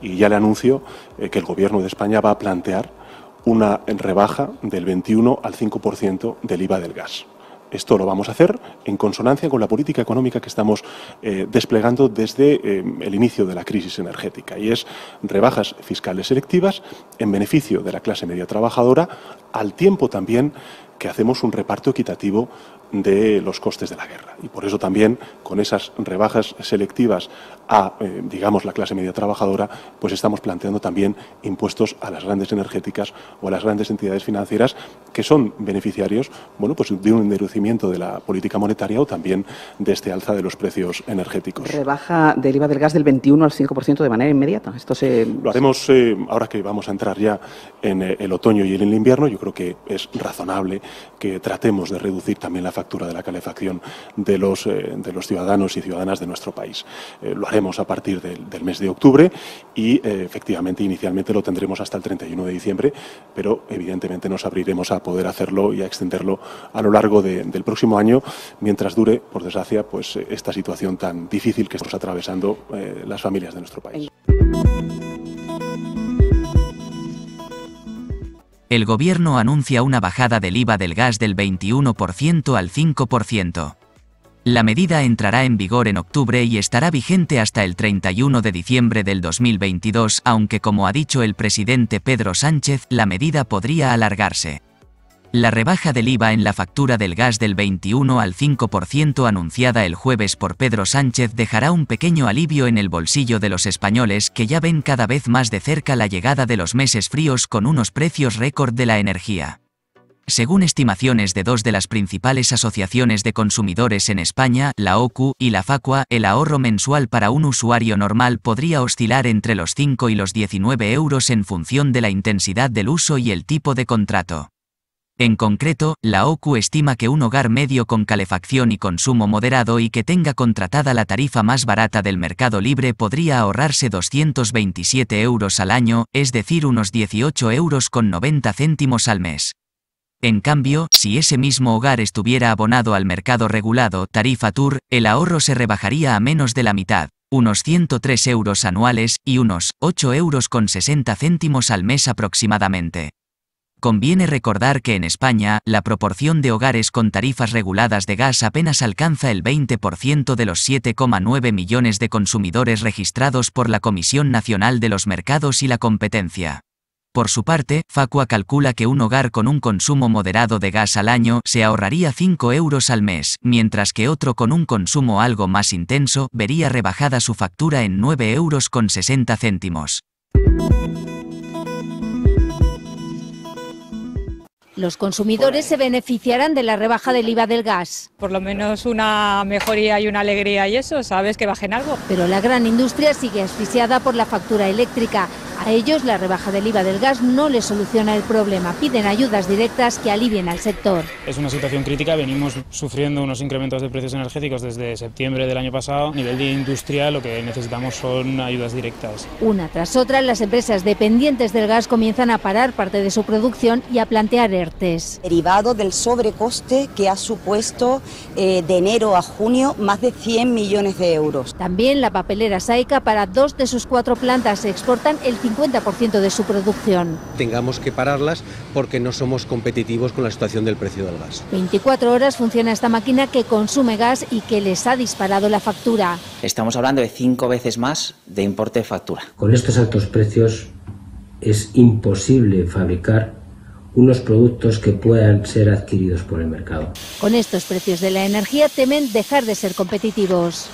Y ya le anuncio eh, que el Gobierno de España va a plantear una rebaja del 21 al 5% del IVA del gas. Esto lo vamos a hacer en consonancia con la política económica que estamos eh, desplegando desde eh, el inicio de la crisis energética, y es rebajas fiscales selectivas en beneficio de la clase media trabajadora, al tiempo también que hacemos un reparto equitativo de los costes de la guerra. Y por eso también con esas rebajas selectivas a, eh, digamos, la clase media trabajadora, pues estamos planteando también impuestos a las grandes energéticas o a las grandes entidades financieras que son beneficiarios, bueno, pues de un endurecimiento de la política monetaria o también de este alza de los precios energéticos. Rebaja del IVA del gas del 21 al 5% de manera inmediata. Esto se... Lo haremos eh, ahora que vamos a entrar ya en eh, el otoño y en el invierno. Yo creo que es razonable que tratemos de reducir también la factura de la calefacción de los, eh, de los ciudadanos y ciudadanas de nuestro país. Eh, lo haremos a partir del mes de octubre y eh, efectivamente inicialmente lo tendremos hasta el 31 de diciembre, pero evidentemente nos abriremos a poder hacerlo y a extenderlo a lo largo del próximo año, mientras dure, por desgracia, pues esta situación tan difícil que estamos atravesando las familias de nuestro país el gobierno anuncia una bajada del IVA del gas del 21% al 5%. La medida entrará en vigor en octubre y estará vigente hasta el 31 de diciembre del 2022, aunque como ha dicho el presidente Pedro Sánchez, la medida podría alargarse. La rebaja del IVA en la factura del gas del 21 al 5% anunciada el jueves por Pedro Sánchez dejará un pequeño alivio en el bolsillo de los españoles que ya ven cada vez más de cerca la llegada de los meses fríos con unos precios récord de la energía. Según estimaciones de dos de las principales asociaciones de consumidores en España, la OCU y la FACUA, el ahorro mensual para un usuario normal podría oscilar entre los 5 y los 19 euros en función de la intensidad del uso y el tipo de contrato. En concreto, la OCU estima que un hogar medio con calefacción y consumo moderado y que tenga contratada la tarifa más barata del mercado libre podría ahorrarse 227 euros al año, es decir, unos 18 euros con 90 céntimos al mes. En cambio, si ese mismo hogar estuviera abonado al mercado regulado tarifa Tour, el ahorro se rebajaría a menos de la mitad, unos 103 euros anuales y unos 8 euros con 60 céntimos al mes aproximadamente. Conviene recordar que en España, la proporción de hogares con tarifas reguladas de gas apenas alcanza el 20% de los 7,9 millones de consumidores registrados por la Comisión Nacional de los Mercados y la Competencia. Por su parte, Facua calcula que un hogar con un consumo moderado de gas al año se ahorraría 5 euros al mes, mientras que otro con un consumo algo más intenso vería rebajada su factura en 9 euros. con céntimos. Los consumidores se beneficiarán de la rebaja del IVA del gas. Por lo menos una mejoría y una alegría y eso, sabes que bajen algo. Pero la gran industria sigue asfixiada por la factura eléctrica. A ellos la rebaja del IVA del gas no les soluciona el problema. Piden ayudas directas que alivien al sector. Es una situación crítica. Venimos sufriendo unos incrementos de precios energéticos desde septiembre del año pasado. A nivel de industria lo que necesitamos son ayudas directas. Una tras otra, las empresas dependientes del gas comienzan a parar parte de su producción y a plantear ERTES. Derivado del sobrecoste que ha supuesto eh, de enero a junio más de 100 millones de euros. También la papelera Saica para dos de sus cuatro plantas exportan el 50 50% de su producción. Tengamos que pararlas porque no somos competitivos con la situación del precio del gas. 24 horas funciona esta máquina que consume gas y que les ha disparado la factura. Estamos hablando de cinco veces más de importe de factura. Con estos altos precios es imposible fabricar unos productos que puedan ser adquiridos por el mercado. Con estos precios de la energía temen dejar de ser competitivos.